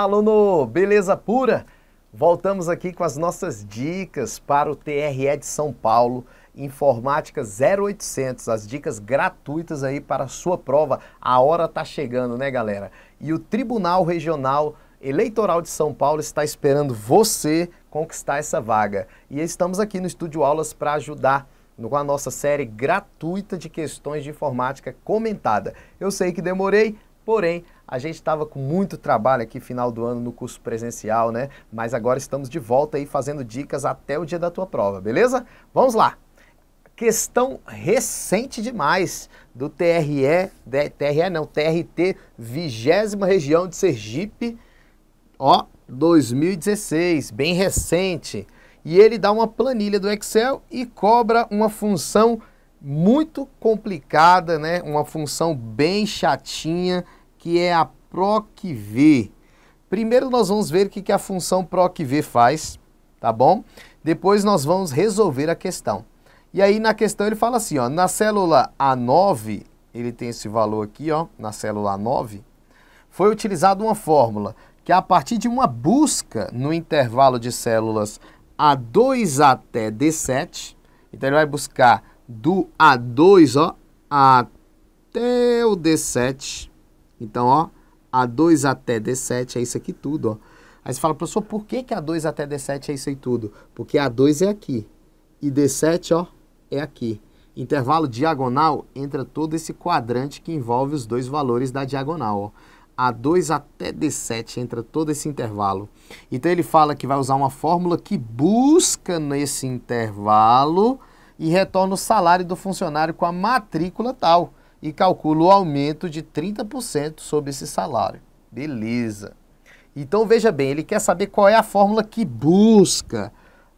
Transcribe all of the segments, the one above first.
aluno! Beleza pura? Voltamos aqui com as nossas dicas para o TRE de São Paulo, Informática 0800, as dicas gratuitas aí para a sua prova. A hora tá chegando, né, galera? E o Tribunal Regional Eleitoral de São Paulo está esperando você conquistar essa vaga. E estamos aqui no Estúdio Aulas para ajudar com a nossa série gratuita de questões de informática comentada. Eu sei que demorei, porém a gente estava com muito trabalho aqui final do ano no curso presencial, né? Mas agora estamos de volta aí fazendo dicas até o dia da tua prova, beleza? Vamos lá! Questão recente demais do TRE, de, né? TRE não, TRT, vigésima região de Sergipe, ó, 2016, bem recente. E ele dá uma planilha do Excel e cobra uma função muito complicada, né? Uma função bem chatinha que é a PROCV. Primeiro nós vamos ver o que, que a função PROCV faz, tá bom? Depois nós vamos resolver a questão. E aí na questão ele fala assim, ó, na célula A9, ele tem esse valor aqui, ó, na célula A9, foi utilizada uma fórmula que a partir de uma busca no intervalo de células A2 até D7, então ele vai buscar do A2 ó, até o D7, então, ó, A2 até D7 é isso aqui tudo, ó. Aí você fala, professor, por que, que A2 até D7 é isso aí tudo? Porque A2 é aqui e D7, ó, é aqui. Intervalo diagonal entra todo esse quadrante que envolve os dois valores da diagonal, ó. A2 até D7 entra todo esse intervalo. Então ele fala que vai usar uma fórmula que busca nesse intervalo e retorna o salário do funcionário com a matrícula tal e calculo o aumento de 30% sobre esse salário. Beleza. Então veja bem, ele quer saber qual é a fórmula que busca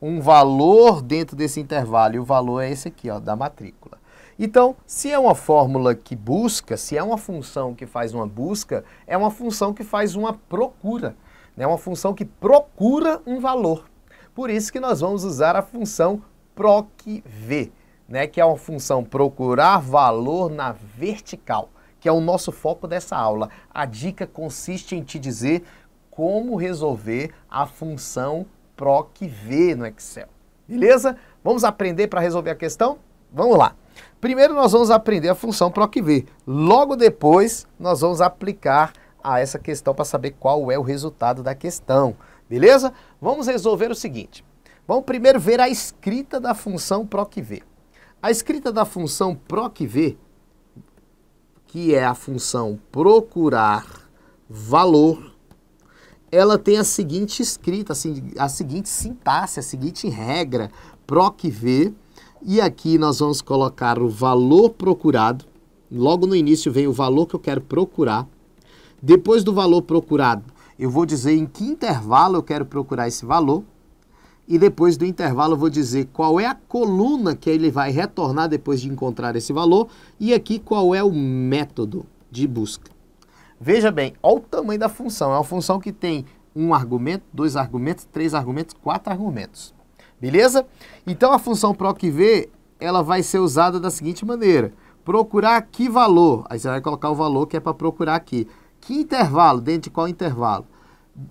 um valor dentro desse intervalo, e o valor é esse aqui, ó, da matrícula. Então, se é uma fórmula que busca, se é uma função que faz uma busca, é uma função que faz uma procura, né? é né? uma função que procura um valor. Por isso que nós vamos usar a função PROCV né, que é uma função procurar valor na vertical, que é o nosso foco dessa aula. A dica consiste em te dizer como resolver a função PROC-V no Excel. Beleza? Vamos aprender para resolver a questão? Vamos lá. Primeiro nós vamos aprender a função PROC-V. Logo depois nós vamos aplicar a essa questão para saber qual é o resultado da questão. Beleza? Vamos resolver o seguinte. Vamos primeiro ver a escrita da função PROC-V. A escrita da função PROCV, que é a função procurar valor, ela tem a seguinte escrita, assim, a seguinte sintaxe, a seguinte regra, PROCV, e aqui nós vamos colocar o valor procurado, logo no início vem o valor que eu quero procurar, depois do valor procurado, eu vou dizer em que intervalo eu quero procurar esse valor, e depois do intervalo vou dizer qual é a coluna que ele vai retornar depois de encontrar esse valor e aqui qual é o método de busca. Veja bem, olha o tamanho da função. É uma função que tem um argumento, dois argumentos, três argumentos, quatro argumentos. Beleza? Então a função PROCV ela vai ser usada da seguinte maneira. Procurar que valor? Aí você vai colocar o valor que é para procurar aqui. Que intervalo? Dentro de qual intervalo?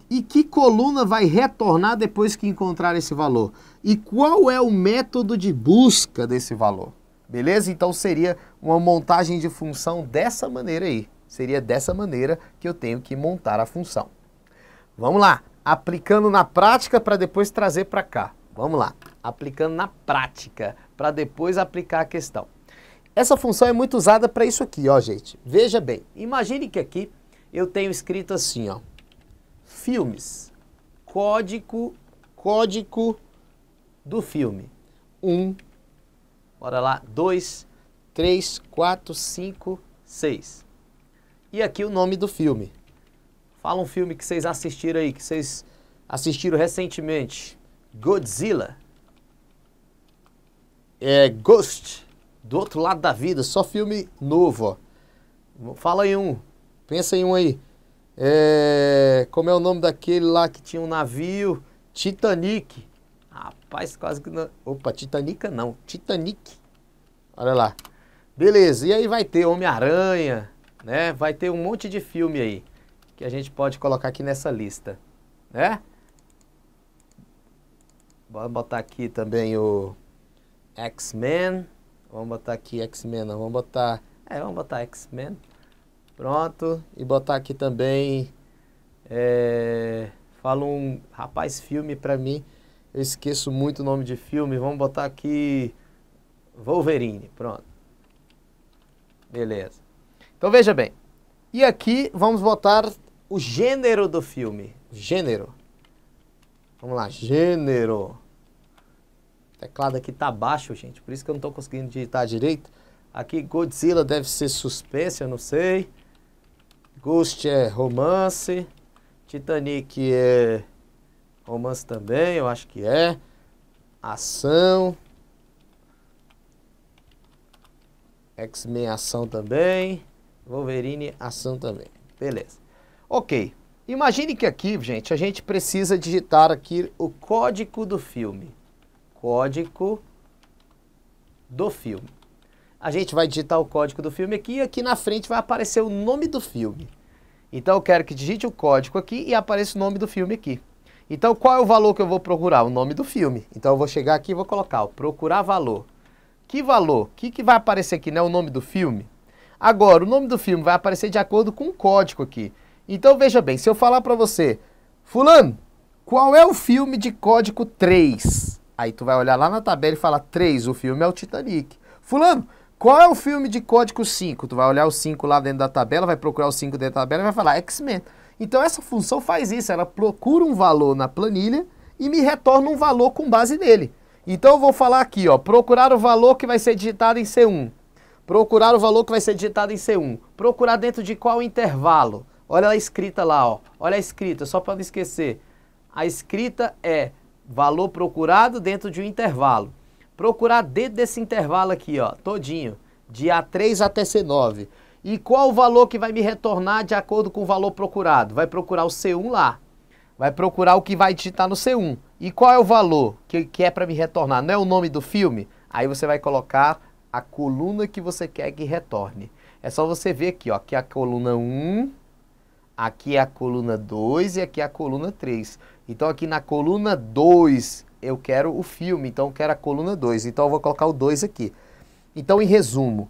E que coluna vai retornar depois que encontrar esse valor? E qual é o método de busca desse valor? Beleza? Então seria uma montagem de função dessa maneira aí. Seria dessa maneira que eu tenho que montar a função. Vamos lá, aplicando na prática para depois trazer para cá. Vamos lá, aplicando na prática para depois aplicar a questão. Essa função é muito usada para isso aqui, ó, gente. Veja bem, imagine que aqui eu tenho escrito assim, ó, filmes. Código, código do filme. Um, bora lá, dois, três, quatro, cinco, seis. E aqui o nome do filme. Fala um filme que vocês assistiram aí, que vocês assistiram recentemente. Godzilla. É, Ghost. Do outro lado da vida, só filme novo, ó. Fala aí um. Pensa em um aí. É, como é o nome daquele lá que tinha um navio? Titanic. Rapaz, quase que não. Opa, Titanica não. Titanic. Olha lá. Beleza, e aí vai ter Homem-Aranha, né? Vai ter um monte de filme aí que a gente pode colocar aqui nessa lista, né? Vamos botar aqui também o X-Men. Vamos botar aqui X-Men, vamos botar... É, vamos botar X-Men. Pronto. E botar aqui também. É, fala um. Rapaz, filme para mim. Eu esqueço muito o nome de filme. Vamos botar aqui. Wolverine. Pronto. Beleza. Então veja bem. E aqui vamos botar o gênero do filme. Gênero. Vamos lá, gênero. O teclado aqui tá baixo, gente, por isso que eu não estou conseguindo digitar direito. Aqui Godzilla deve ser suspense, eu não sei. Ghost é romance. Titanic é romance também, eu acho que é. Ação. X-Men ação também. Wolverine ação também. Beleza. Ok. Imagine que aqui, gente, a gente precisa digitar aqui o código do filme. Código do filme a gente vai digitar o código do filme aqui e aqui na frente vai aparecer o nome do filme. Então eu quero que digite o código aqui e apareça o nome do filme aqui. Então qual é o valor que eu vou procurar? O nome do filme. Então eu vou chegar aqui e vou colocar ó, procurar valor. Que valor? O que, que vai aparecer aqui? Não é o nome do filme? Agora, o nome do filme vai aparecer de acordo com o código aqui. Então veja bem, se eu falar para você, fulano, qual é o filme de código 3? Aí tu vai olhar lá na tabela e falar 3, o filme é o Titanic. Fulano, qual é o filme de código 5? Tu vai olhar o 5 lá dentro da tabela, vai procurar o 5 dentro da tabela e vai falar X-Men. Então essa função faz isso, ela procura um valor na planilha e me retorna um valor com base nele. Então eu vou falar aqui, ó, procurar o valor que vai ser digitado em C1. Procurar o valor que vai ser digitado em C1. Procurar dentro de qual intervalo? Olha a escrita lá, ó. Olha a escrita, só para não esquecer. A escrita é valor procurado dentro de um intervalo procurar dentro desse intervalo aqui, ó, todinho, de A3 até C9. E qual o valor que vai me retornar de acordo com o valor procurado? Vai procurar o C1 lá. Vai procurar o que vai digitar no C1. E qual é o valor que, que é para me retornar? Não é o nome do filme? Aí você vai colocar a coluna que você quer que retorne. É só você ver aqui, ó, aqui é a coluna 1, aqui é a coluna 2 e aqui é a coluna 3. Então aqui na coluna 2 eu quero o filme, então eu quero a coluna 2. Então eu vou colocar o 2 aqui. Então, em resumo,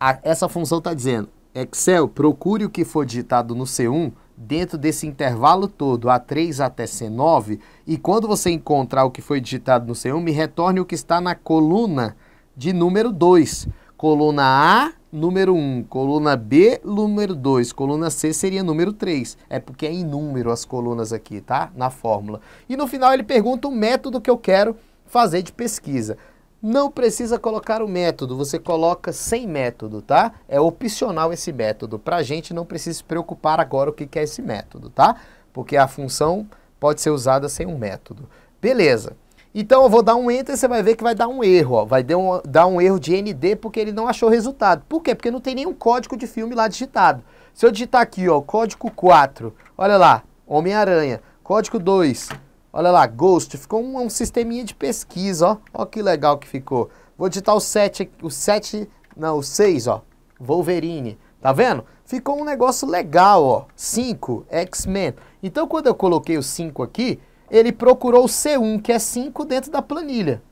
a, essa função está dizendo, Excel, procure o que for digitado no C1 dentro desse intervalo todo, A3 até C9, e quando você encontrar o que foi digitado no C1, me retorne o que está na coluna de número 2. Coluna A número 1, coluna B, número 2, coluna C seria número 3. É porque é inúmero as colunas aqui, tá? Na fórmula. E no final ele pergunta o método que eu quero fazer de pesquisa. Não precisa colocar o método, você coloca sem método, tá? É opcional esse método. Para a gente não precisa se preocupar agora o que é esse método, tá? Porque a função pode ser usada sem um método. Beleza. Então eu vou dar um enter, e você vai ver que vai dar um erro, ó. vai um, dar um erro de ND porque ele não achou o resultado. Por quê? Porque não tem nenhum código de filme lá digitado. Se eu digitar aqui, ó, código 4, olha lá, Homem-Aranha. Código 2, olha lá, Ghost. Ficou um, um sisteminha de pesquisa, ó. Ó que legal que ficou. Vou digitar o 7, o 7, não, o 6, ó, Wolverine. Tá vendo? Ficou um negócio legal, ó. 5, X-Men. Então, quando eu coloquei o 5 aqui, ele procurou o C1, que é 5, dentro da planilha.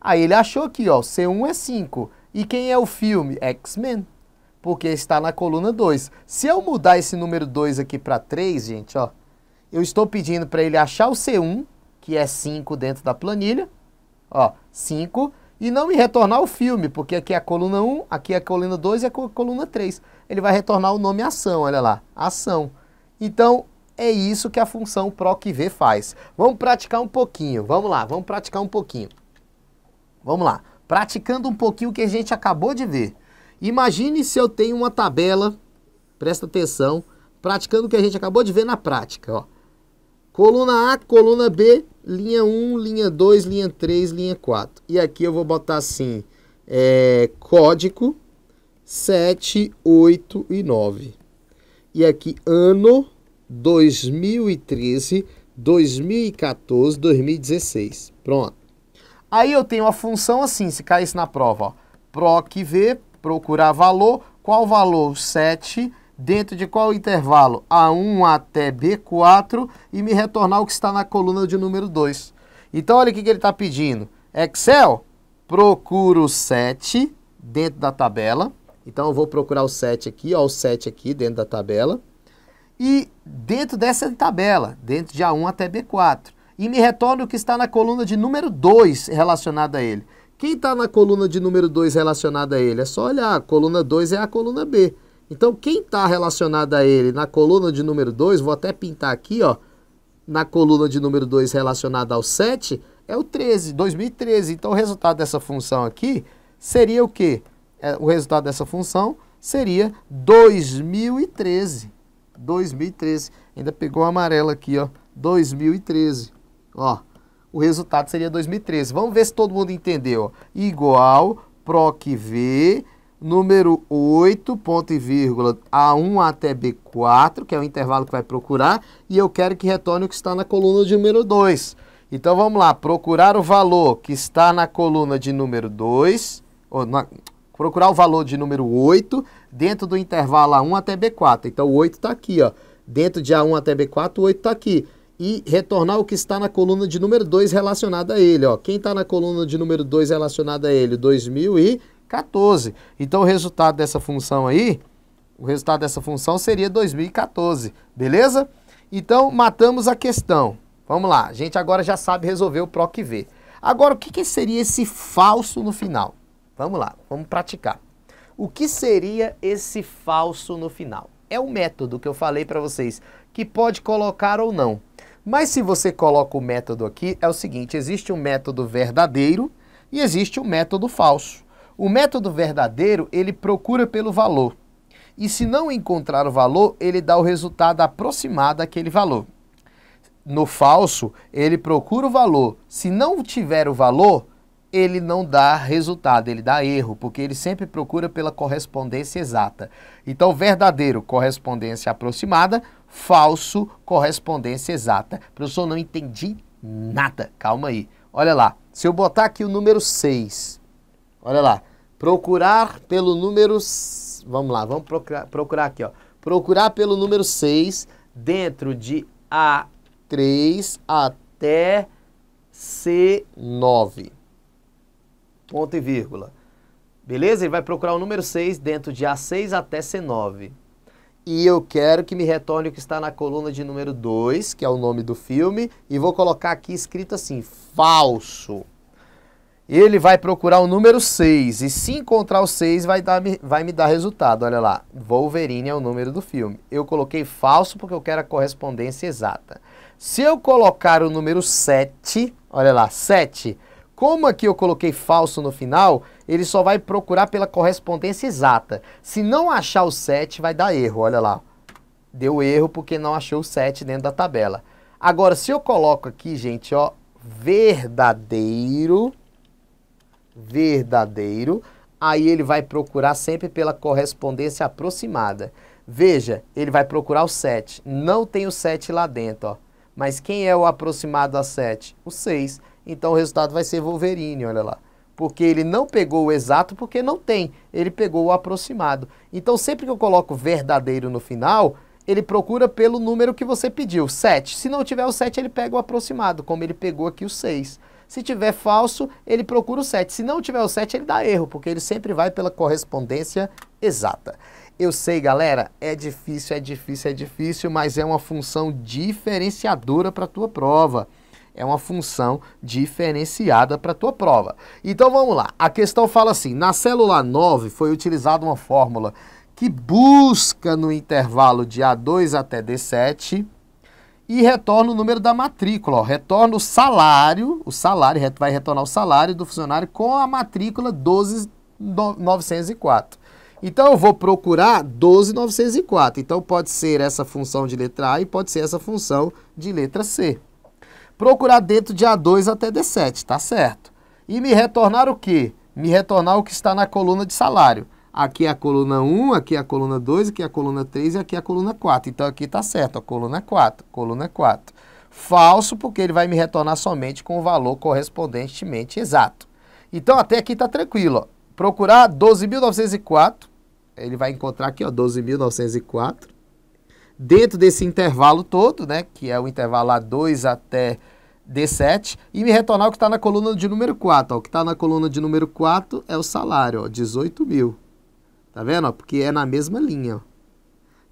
Aí ele achou aqui, ó, C1 é 5. E quem é o filme? X-Men. Porque está na coluna 2. Se eu mudar esse número 2 aqui para 3, gente, ó, eu estou pedindo para ele achar o C1, que é 5 dentro da planilha. Ó, 5. E não me retornar o filme, porque aqui é a coluna 1, um, aqui é a coluna 2 e a coluna 3. Ele vai retornar o nome ação, olha lá. Ação. Então, é isso que a função PROC-V faz. Vamos praticar um pouquinho, vamos lá, vamos praticar um pouquinho. Vamos lá, praticando um pouquinho o que a gente acabou de ver. Imagine se eu tenho uma tabela, presta atenção, praticando o que a gente acabou de ver na prática. Ó. Coluna A, coluna B, linha 1, linha 2, linha 3, linha 4. E aqui eu vou botar assim, é, código 7, 8 e 9. E aqui ano 2013, 2014, 2016. Pronto. Aí eu tenho a função assim, se caísse na prova, ó, PROC-V, procurar valor, qual valor? 7, dentro de qual intervalo? A1 até B4 e me retornar o que está na coluna de número 2. Então, olha o que ele está pedindo. Excel, procuro 7 dentro da tabela. Então, eu vou procurar o 7 aqui, ó, o 7 aqui dentro da tabela e dentro dessa tabela, dentro de A1 até B4. E me retorna o que está na coluna de número 2 relacionada a ele. Quem está na coluna de número 2 relacionada a ele? É só olhar, a coluna 2 é a coluna B. Então, quem está relacionado a ele na coluna de número 2, vou até pintar aqui, ó, na coluna de número 2 relacionada ao 7, é o 13, 2013. Então, o resultado dessa função aqui seria o quê? É, o resultado dessa função seria 2013. 2013. Ainda pegou o amarelo aqui, ó. 2013. Ó, o resultado seria 2013. Vamos ver se todo mundo entendeu. Igual PROC V, número 8, ponto e vírgula, A1 até B4, que é o intervalo que vai procurar, e eu quero que retorne o que está na coluna de número 2. Então vamos lá, procurar o valor que está na coluna de número 2, ou na, procurar o valor de número 8 dentro do intervalo A1 até B4. Então, o 8 está aqui, ó. Dentro de A1 até B4, o 8 está aqui. E retornar o que está na coluna de número 2 relacionado a ele, ó. Quem está na coluna de número 2 relacionado a ele? 2014. Então, o resultado dessa função aí, o resultado dessa função seria 2014, beleza? Então, matamos a questão. Vamos lá, a gente agora já sabe resolver o PROC V. Agora, o que, que seria esse falso no final? Vamos lá, vamos praticar. O que seria esse falso no final? É o método que eu falei para vocês, que pode colocar ou não. Mas se você coloca o método aqui, é o seguinte, existe um método verdadeiro e existe um método falso. O método verdadeiro, ele procura pelo valor. E se não encontrar o valor, ele dá o resultado aproximado àquele valor. No falso, ele procura o valor. Se não tiver o valor, ele não dá resultado, ele dá erro, porque ele sempre procura pela correspondência exata. Então, verdadeiro, correspondência aproximada, falso, correspondência exata. Professor, não entendi nada. Calma aí. Olha lá. Se eu botar aqui o número 6, olha lá. Procurar pelo número. Vamos lá, vamos procurar, procurar aqui, ó. Procurar pelo número 6 dentro de A3 até C9 ponto e vírgula. Beleza? Ele vai procurar o número 6 dentro de A6 até C9. E eu quero que me retorne o que está na coluna de número 2, que é o nome do filme, e vou colocar aqui escrito assim, falso. Ele vai procurar o número 6, e se encontrar o 6 vai, dar, vai me dar resultado, olha lá. Wolverine é o número do filme. Eu coloquei falso porque eu quero a correspondência exata. Se eu colocar o número 7, olha lá, 7, como aqui eu coloquei falso no final, ele só vai procurar pela correspondência exata. Se não achar o 7, vai dar erro, olha lá. Deu erro porque não achou o 7 dentro da tabela. Agora, se eu coloco aqui, gente, ó, verdadeiro, verdadeiro, aí ele vai procurar sempre pela correspondência aproximada. Veja, ele vai procurar o 7. Não tem o 7 lá dentro, ó. Mas quem é o aproximado a 7? O 6. Então o resultado vai ser Wolverine, olha lá. Porque ele não pegou o exato porque não tem, ele pegou o aproximado. Então sempre que eu coloco verdadeiro no final, ele procura pelo número que você pediu, 7. Se não tiver o 7, ele pega o aproximado, como ele pegou aqui o 6. Se tiver falso, ele procura o 7. Se não tiver o 7, ele dá erro, porque ele sempre vai pela correspondência exata. Eu sei, galera, é difícil, é difícil, é difícil, mas é uma função diferenciadora para a tua prova é uma função diferenciada para a tua prova. Então vamos lá, a questão fala assim, na célula 9 foi utilizada uma fórmula que busca no intervalo de A2 até D7 e retorna o número da matrícula, ó, retorna o salário, o salário, vai retornar o salário do funcionário com a matrícula 12.904. Então, eu vou procurar 12.904. Então, pode ser essa função de letra A e pode ser essa função de letra C procurar dentro de A2 até D7, tá certo. E me retornar o quê? Me retornar o que está na coluna de salário. Aqui é a coluna 1, aqui é a coluna 2, aqui é a coluna 3 e aqui é a coluna 4. Então aqui tá certo, a coluna 4, é coluna 4. É Falso, porque ele vai me retornar somente com o valor correspondentemente exato. Então até aqui tá tranquilo, ó. Procurar 12.904, ele vai encontrar aqui, 12.904 dentro desse intervalo todo, né, que é o intervalo A2 até D7, e me retornar o que está na coluna de número 4. Ó. O que está na coluna de número 4 é o salário, ó, 18 mil. Tá vendo? Porque é na mesma linha. Ó.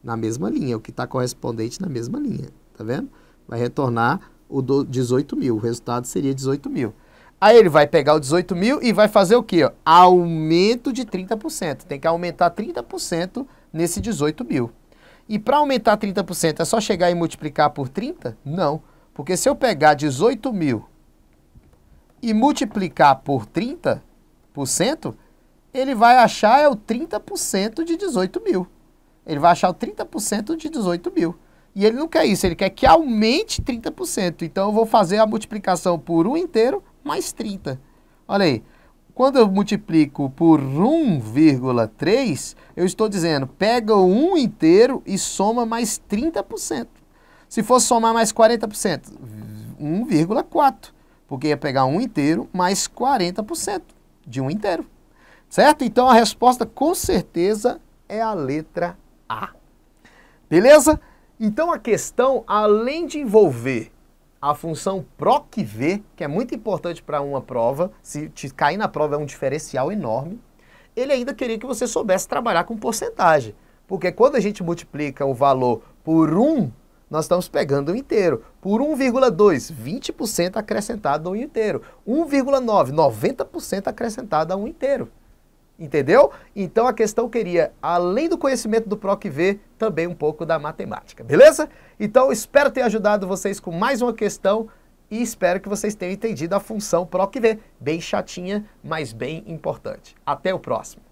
Na mesma linha, o que está correspondente na mesma linha. Tá vendo? Vai retornar o do 18 mil. O resultado seria 18 mil. Aí ele vai pegar o 18 mil e vai fazer o quê? Aumento de 30%. Tem que aumentar 30% nesse 18 mil. E para aumentar 30% é só chegar e multiplicar por 30? Não, porque se eu pegar 18 mil e multiplicar por 30%, ele vai achar é o 30% de 18 mil. Ele vai achar o 30% de 18 mil. E ele não quer isso, ele quer que aumente 30%. Então eu vou fazer a multiplicação por 1 inteiro mais 30. Olha aí, quando eu multiplico por 1,3, eu estou dizendo, pega o 1 inteiro e soma mais 30%. Se fosse somar mais 40%, 1,4, porque ia pegar 1 inteiro mais 40% de 1 inteiro. Certo? Então a resposta com certeza é a letra A. Beleza? Então a questão, além de envolver a função PROC-V, que é muito importante para uma prova, se te cair na prova é um diferencial enorme, ele ainda queria que você soubesse trabalhar com porcentagem. Porque quando a gente multiplica o valor por 1, nós estamos pegando o inteiro. Por 1,2, 20% acrescentado ao inteiro. 1,9, 90% acrescentado a inteiro. Entendeu? Então a questão queria, além do conhecimento do PROC V, também um pouco da matemática, beleza? Então espero ter ajudado vocês com mais uma questão e espero que vocês tenham entendido a função PROC V, bem chatinha, mas bem importante. Até o próximo!